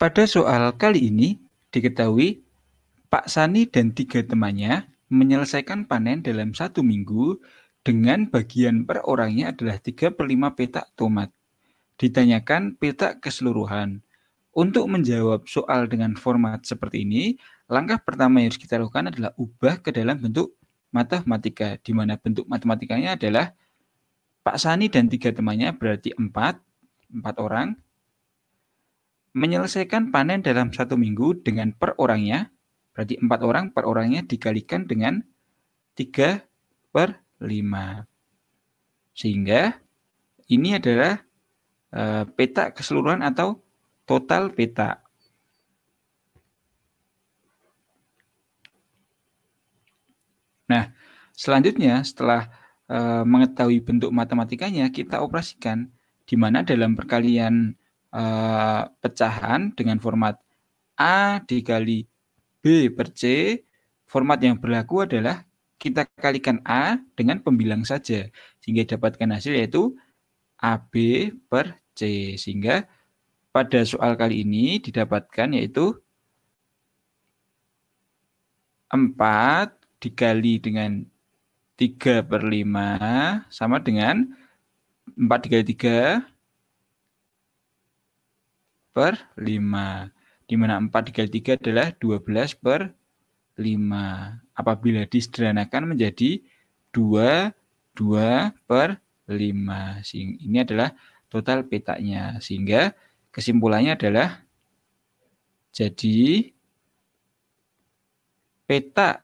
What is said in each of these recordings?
Pada soal kali ini, diketahui Pak Sani dan tiga temannya menyelesaikan panen dalam satu minggu dengan bagian per orangnya adalah 3 per 5 petak tomat. Ditanyakan petak keseluruhan. Untuk menjawab soal dengan format seperti ini, langkah pertama yang harus kita lakukan adalah ubah ke dalam bentuk matematika, di mana bentuk matematikanya adalah Pak Sani dan tiga temannya berarti empat 4 orang, menyelesaikan panen dalam satu minggu dengan per orangnya, berarti empat orang per orangnya dikalikan dengan 3 per 5. Sehingga ini adalah eh, peta keseluruhan atau total peta. Nah, selanjutnya setelah eh, mengetahui bentuk matematikanya, kita operasikan di mana dalam perkalian Eh, pecahan dengan format A dikali B per C, format yang berlaku adalah kita kalikan A dengan pembilang saja, sehingga dapatkan hasil yaitu AB per C. Sehingga pada soal kali ini didapatkan yaitu 4 dikali dengan 3 per 5 sama dengan 4 dikali 3 per 5. Di mana 4 dikali 3 adalah 12 per 5. Apabila disederhanakan menjadi 2, 2 per 5. Ini adalah total petanya. Sehingga kesimpulannya adalah jadi peta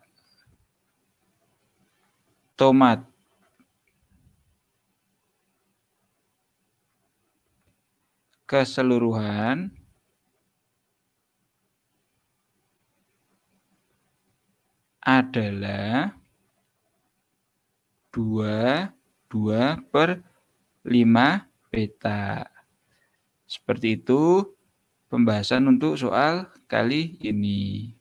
tomat keseluruhan adalah 2, 2 per 5 peta. Seperti itu pembahasan untuk soal kali ini.